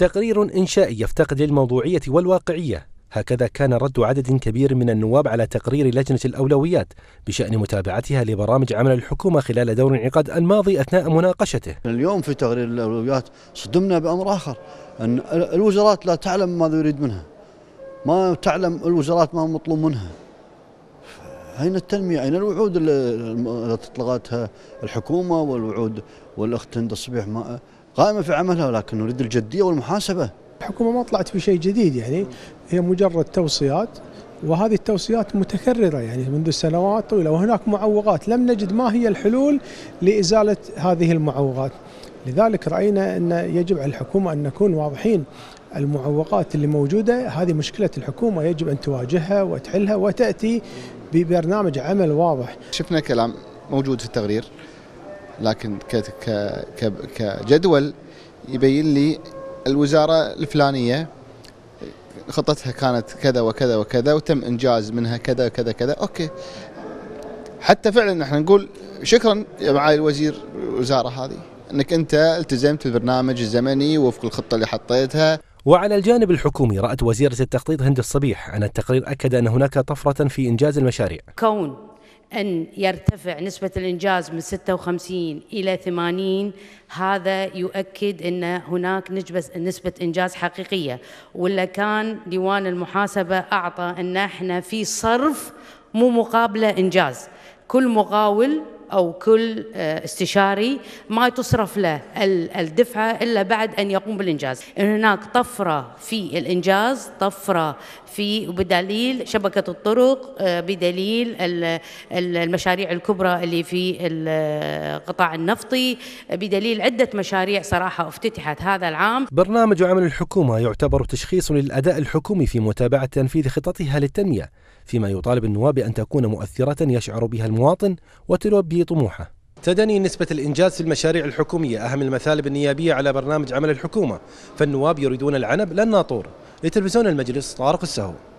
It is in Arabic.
تقرير إنشائي يفتقد للموضوعية والواقعية هكذا كان رد عدد كبير من النواب على تقرير لجنة الأولويات بشأن متابعتها لبرامج عمل الحكومة خلال دور انعقاد الماضي أثناء مناقشته اليوم في تقرير الأولويات صدمنا بأمر آخر أن الوزارات لا تعلم ماذا يريد منها ما تعلم الوزارات ما مطلوب منها أين التنمية؟ أين الوعود التي أطلقتها الحكومة والوعود والأخت هند الصبيح ما قائمة في عملها ولكن نريد الجدية والمحاسبة الحكومة ما طلعت بشيء جديد يعني هي مجرد توصيات وهذه التوصيات متكررة يعني منذ سنوات طويلة وهناك معوقات لم نجد ما هي الحلول لإزالة هذه المعوقات لذلك رأينا أن يجب على الحكومة أن نكون واضحين المعوقات اللي موجودة هذه مشكلة الحكومة يجب أن تواجهها وتحلها وتأتي ببرنامج عمل واضح شفنا كلام موجود في التقرير لكن كجدول يبين لي الوزاره الفلانيه خطتها كانت كذا وكذا وكذا وتم انجاز منها كذا وكذا كذا اوكي حتى فعلا احنا نقول شكرا يا معالي الوزير الوزاره هذه انك انت التزمت بالبرنامج الزمني وفق الخطه اللي حطيتها وعلى الجانب الحكومي رأت وزيرة التخطيط هند الصبيح أن التقرير أكد أن هناك طفرة في إنجاز المشاريع كون أن يرتفع نسبة الإنجاز من 56 إلى 80 هذا يؤكد أن هناك نسبة إنجاز حقيقية ولا كان ديوان المحاسبة أعطى أن احنا في صرف مو مقابلة إنجاز كل مقاول أو كل آه، استشاري ما تصرف له الدفعة إلا بعد أن يقوم بالإنجاز هناك طفرة في الإنجاز طفرة في بدليل شبكة الطرق آه، بدليل المشاريع الكبرى اللي في القطاع آه، النفطي بدليل عدة مشاريع صراحة افتتحت هذا العام برنامج عمل الحكومة يعتبر تشخيص للأداء الحكومي في متابعة تنفيذ خططها للتنمية فيما يطالب النواب أن تكون مؤثرة يشعر بها المواطن وتلبي طموحه تدني نسبة الإنجاز في المشاريع الحكومية أهم المثالب النيابية على برنامج عمل الحكومة فالنواب يريدون العنب لا الناطور لتلفزيون المجلس طارق السهو